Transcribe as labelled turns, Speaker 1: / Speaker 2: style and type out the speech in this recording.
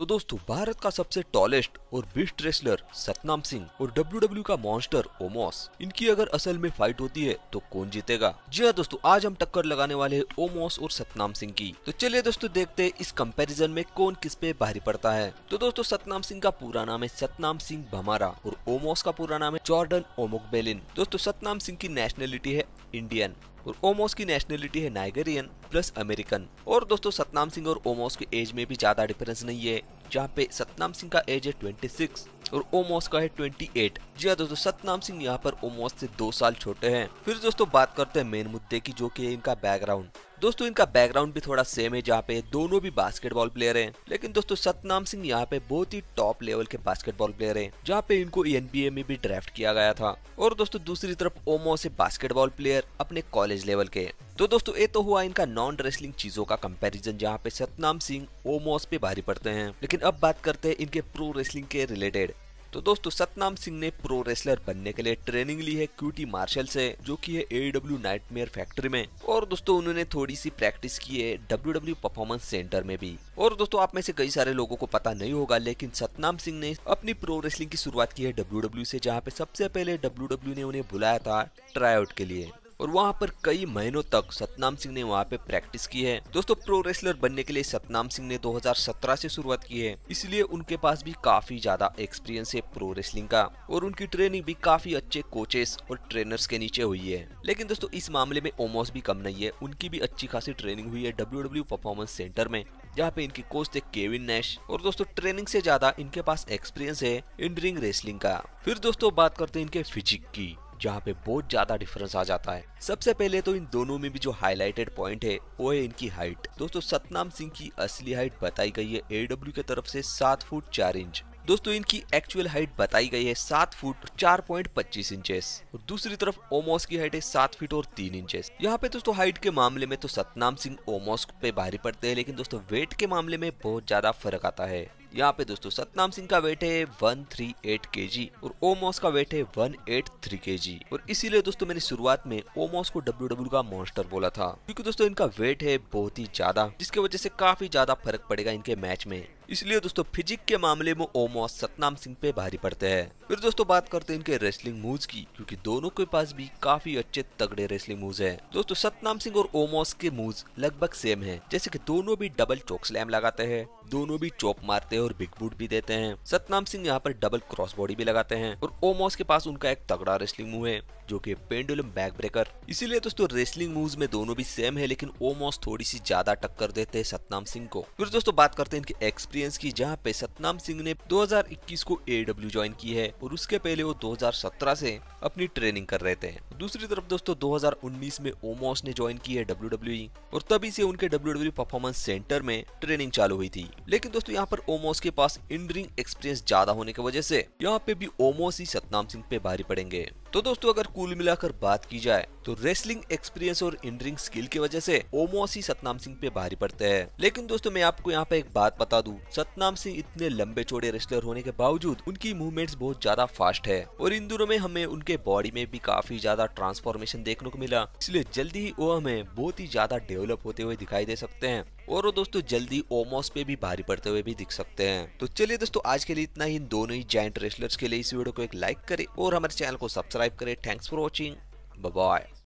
Speaker 1: तो दोस्तों भारत का सबसे टॉलेस्ट और बेस्ट रेसलर सतनाम सिंह और डब्ल्यू e का मॉन्स्टर ओमोस इनकी अगर असल में फाइट होती है तो कौन जीतेगा जी हाँ दोस्तों आज हम टक्कर लगाने वाले हैं ओमोस और सतनाम सिंह की तो चलिए दोस्तों देखते हैं इस कंपैरिजन में कौन किस पे भारी पड़ता है तो दोस्तों सतनाम सिंह का पूरा नाम है सतनाम सिंह भमारा और ओमोस का पूरा नाम है जॉर्डन ओमोक बेलिन दोस्तों सतनाम सिंह की नेशनलिटी है इंडियन और ओमोस की नेशनलिटी है नाइगेरियन प्लस अमेरिकन और दोस्तों सतनाम सिंह और ओमोस के एज में भी ज्यादा डिफरेंस नहीं है जहाँ पे सतनाम सिंह का एज है 26 और ओमोस का है 28 जी हाँ दोस्तों सतनाम सिंह यहाँ पर ओमोस से दो साल छोटे हैं फिर दोस्तों बात करते हैं मेन मुद्दे की जो कि इनका बैकग्राउंड दोस्तों इनका बैकग्राउंड भी थोड़ा सेम है जहाँ पे दोनों भी बास्केटबॉल प्लेयर हैं लेकिन दोस्तों सतनाम सिंह यहाँ पे बहुत ही टॉप लेवल के बास्केटबॉल प्लेयर हैं जहाँ पे इनको एनबीए में भी ड्राफ्ट किया गया था और दोस्तों दूसरी तरफ ओमो से बास्केटबॉल प्लेयर अपने कॉलेज लेवल के तो दोस्तों ये तो हुआ इनका नॉन रेसलिंग चीजों का कंपैरिजन जहाँ पे सतनाम सिंह ओमोस पे भारी पड़ते हैं लेकिन अब बात करते हैं इनके प्रो रेसलिंग के रिलेटेड तो दोस्तों सतनाम सिंह ने प्रो रेसलर बनने के लिए ट्रेनिंग ली है क्यूटी मार्शल से जो कि है एडब्ल्यू नाइटमेयर फैक्ट्री में और दोस्तों उन्होंने थोड़ी सी प्रैक्टिस की है डब्ल्यू डब्ल्यू परफॉर्मेंस सेंटर में भी और दोस्तों आप में से कई सारे लोगों को पता नहीं होगा लेकिन सतनाम सिंह ने अपनी प्रो रेसलिंग की शुरुआत की है डब्ल्यू e से जहाँ पे सबसे पहले डब्ल्यू e ने उन्हें बुलाया था आउट के लिए और वहाँ पर कई महीनों तक सतनाम सिंह ने वहाँ पे प्रैक्टिस की है दोस्तों प्रो रेसलर बनने के लिए सतनाम सिंह ने 2017 से शुरुआत की है इसलिए उनके पास भी काफी ज्यादा एक्सपीरियंस है प्रो रेसलिंग का और उनकी ट्रेनिंग भी काफी अच्छे कोचेस और ट्रेनर्स के नीचे हुई है लेकिन दोस्तों इस मामले में ओमोस भी कम नहीं है उनकी भी अच्छी खासी ट्रेनिंग हुई है डब्ल्यू परफॉर्मेंस सेंटर में जहाँ पे इनके कोच थे केविन नेश और दोस्तों ट्रेनिंग से ज्यादा इनके पास एक्सपीरियंस है इन रिंग रेसलिंग का फिर दोस्तों बात करते हैं इनके फिजिक की जहाँ पे बहुत ज्यादा डिफरेंस आ जाता है सबसे पहले तो इन दोनों में भी जो हाईलाइटेड पॉइंट है वो है इनकी हाइट दोस्तों सतनाम सिंह की असली हाइट बताई गई है एडब्ल्यू की तरफ से सात फुट चार इंच दोस्तों इनकी एक्चुअल हाइट बताई गई है सात फुट चार पॉइंट पच्चीस इंचेस और दूसरी तरफ ओमोस की हाइट है सात फीट और तीन इंचेस यहाँ पे दोस्तों हाइट के मामले में तो सतनाम सिंह ओमोस पे भारी पड़ते हैं लेकिन दोस्तों वेट के मामले में बहुत ज्यादा फर्क आता है यहाँ पे दोस्तों सतनाम सिंह का वेट है 138 केजी और ओमोस का वेट है 183 केजी और इसीलिए दोस्तों मैंने शुरुआत में ओमोस को डब्ल्यू का मॉन्स्टर बोला था क्योंकि दोस्तों इनका वेट है बहुत ही ज्यादा जिसके वजह से काफी ज्यादा फर्क पड़ेगा इनके मैच में इसलिए दोस्तों फिजिक के मामले में ओमोस सतनाम सिंह पे भारी पड़ते हैं फिर दोस्तों बात करते हैं इनके रेसलिंग मूव्स की क्योंकि दोनों के पास भी काफी अच्छे तगड़े रेसलिंग मूव्स हैं दोस्तों सतनाम सिंह और ओमोस के मूव्स लगभग सेम हैं जैसे कि दोनों भी डबल चौक स्लैम लगाते हैं दोनों भी चौक मारते और बिग बूट भी देते हैं सतनाम सिंह यहाँ पर डबल क्रॉस बॉडी भी लगाते हैं और ओमोस के पास उनका एक तगड़ा रेसलिंग मूव है जो कि पेंडुलम बैक ब्रेकर इसीलिए दोस्तों रेसलिंग मूव में दोनों भी सेम है लेकिन ओमोस थोड़ी सी ज्यादा टक्कर देते हैं सतनाम सिंह को फिर दोस्तों बात करते हैं इनके एक्सपीरियंस की जहाँ पे सतनाम सिंह ने दो को एडब्ल्यू ज्वाइन की है और उसके पहले वो दो से अपनी ट्रेनिंग कर रहे थे दूसरी तरफ दोस्तों 2019 में ओमोस ने ज्वाइन की है डब्ल्यू e और तभी से उनके डब्ल्यू परफॉर्मेंस सेंटर में ट्रेनिंग चालू हुई थी लेकिन दोस्तों यहाँ पर ओमोस के पास इंडरिंग एक्सपीरियंस ज्यादा होने की वजह से यहाँ पे भी ओमोस ही सतनाम सिंह पे भारी पड़ेंगे तो दोस्तों अगर कुल मिलाकर बात की जाए तो रेसलिंग एक्सपीरियंस और इंडरिंग स्किल की वजह से ओमोसी सतनाम सिंह पे भारी पड़ते हैं लेकिन दोस्तों मैं आपको यहाँ पे एक बात बता दूं सतनाम सिंह इतने लंबे चौड़े रेसलर होने के बावजूद उनकी मूवमेंट्स बहुत ज्यादा फास्ट है और इन दिनों में हमें उनके बॉडी में भी काफी ज्यादा ट्रांसफॉर्मेशन देखने को मिला इसलिए जल्दी ही वो हमें बहुत ही ज्यादा डेवलप होते हुए दिखाई दे सकते हैं और दोस्तों जल्दी ओमोस पे भी भारी पड़ते हुए भी दिख सकते हैं तो चलिए दोस्तों आज के लिए इतना ही दोनों ही जॉइंट रेसलर्स के लिए इस वीडियो को एक लाइक करे और हमारे चैनल को सब्सक्राइब करे थैंक्स फॉर वॉचिंग बाय